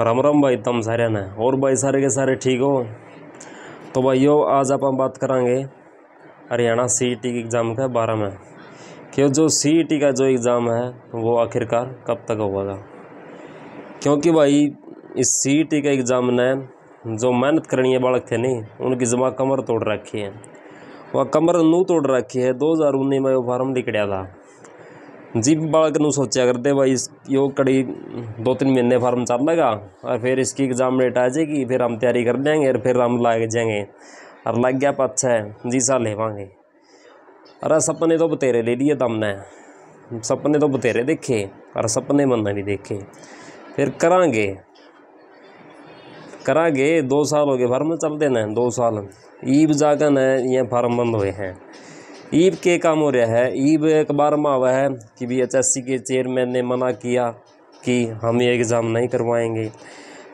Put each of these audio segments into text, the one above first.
राम राम भाई तम सारे ने और भाई सारे के सारे ठीक हो तो यो आज आप बात करेंगे हरियाणा सी के एग्ज़ाम के बारे में क्यों जो सी e का जो एग्ज़ाम है वो आखिरकार कब तक होगा क्योंकि भाई इस सी का एग्ज़ाम ने जो मेहनत करनी है बालक थे नहीं उनकी जमा कमर तोड़ रखी है वह कमर नू तोड़ रखी है दो हज़ार उन्नीस में वो फार्म निकला था जीप बालक ਨੂੰ ਸੋਚਿਆ ਕਰਦੇ ਭਾਈ ਇਸ ਯੋ ਕੜੀ ਦੋ ਤਿੰਨ ਮਹੀਨੇ ਫਾਰਮ ਚੱਲੇਗਾ और फिर इसकी एग्ज़ाम डेट आ जाएगी फिर हम तैयारी कर देंगे और फिर हम लाग जाएंगे और लग गया पाच है जी सा लेवांगे अरे सपने तो बतेरे ले लिए तमने सपने तो बतेरे देखे और सपने मन भी देखे फिर करांगे करांगे दो साल हो गए फार्म चलते ना दो साल ईब जाकर न ये फार्म बंद हुए हैं ईब के काम हो रहा है ईब एक बार में आवा है कि भी सी के चेयरमैन ने मना किया कि हम ये एग्ज़ाम नहीं करवाएंगे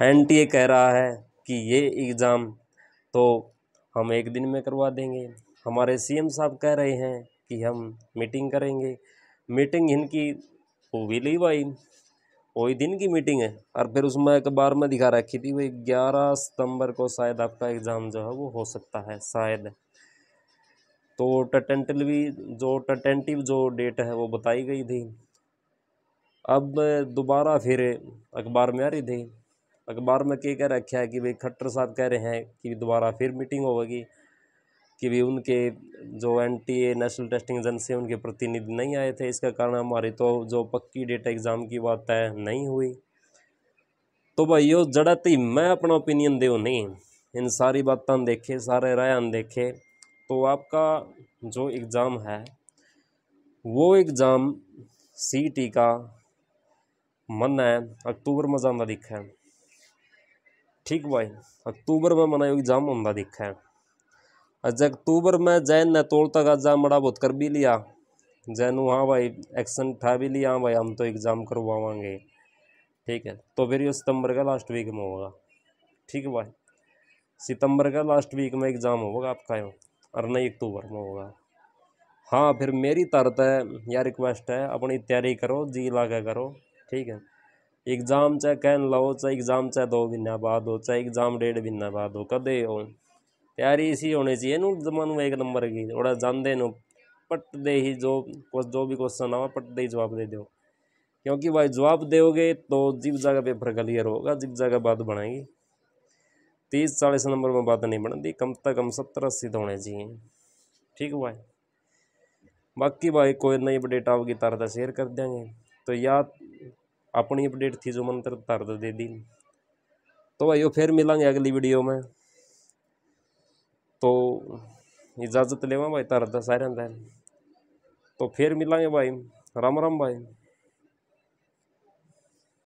ए कह रहा है कि ये एग्ज़ाम तो हम एक दिन में करवा देंगे हमारे सीएम साहब कह रहे हैं कि हम मीटिंग करेंगे मीटिंग इनकी वो भी ली भाई वही दिन की मीटिंग है और फिर उसमें अखबार में दिखा रखी थी भाई ग्यारह सितंबर को शायद आपका एग्ज़ाम जो है वो हो सकता है शायद तो टटेंटलवी जो टटेंटिव जो डेट है वो बताई गई थी अब दोबारा फिर अखबार में आ रही थी अखबार में क्या कह रखा है कि भाई खट्टर साहब कह रहे हैं कि दोबारा फिर मीटिंग होगी कि भी उनके जो N T A national testing agency उनके प्रतिनिधि नहीं आए थे इसका कारण हमारी तो जो पक्की डेटा एग्ज़ाम की बात है नहीं हुई तो भाई जड़ा ती मैं अपना ओपिनियन दे नहीं इन सारी बातें देखे सारे रायन देखे तो आपका जो एग्ज़ाम है वो एग्ज़ाम सी टी का मन है अक्टूबर में जाना दिखा है ठीक भाई अक्टूबर में मना एग्ज़ाम होता दिखा है अज अक्टूबर में जैन ने तोल तक एग्ज़ाम बड़ा बहुत कर भी लिया जैन हाँ भाई एक्शन उठा भी लिया हाँ भाई हम तो एग्ज़ाम करवावांगे ठीक है तो फिर ये सितंबर का लास्ट वीक में होगा ठीक है भाई सितंबर का लास्ट वीक में एग्ज़ाम होगा आपका यो और नहीं अक्टूबर तो में होगा हाँ फिर मेरी तरत है या रिक्वेस्ट है अपनी तैयारी करो जी लागे करो ठीक है एग्ज़ाम चाहे कहन लो चाहे एग्ज़ाम चाहे दो महीने बाद हो चाहे एग्ज़ाम डेढ़ महीने बाद हो कदे हो तैयारी इसी होनी चाहिए नू जमा एक नंबर की थोड़ा जानते नो पट दे ही जो जो भी क्वेश्चन आवा पट दे ही जवाब दे दो क्योंकि भाई जवाब दोगे तो जिप जगह पेपर क्लियर होगा जिब जगह बाद बनाएगी तीस चालीस नंबर में बात नहीं बनती कम से कम सत्तर अस्सी तो होने चाहिए ठीक है भाई बाकी भाई कोई नई अपडेट आओगी तार शेयर तो कर देंगे तो या अपनी अपडेट थी जो मंत्र तार तो दे दी तो भाई वो फिर मिलेंगे अगली वीडियो में तो इजाज़त लेवा भाई तार तो सारे तो फिर मिलेंगे भाई राम राम भाई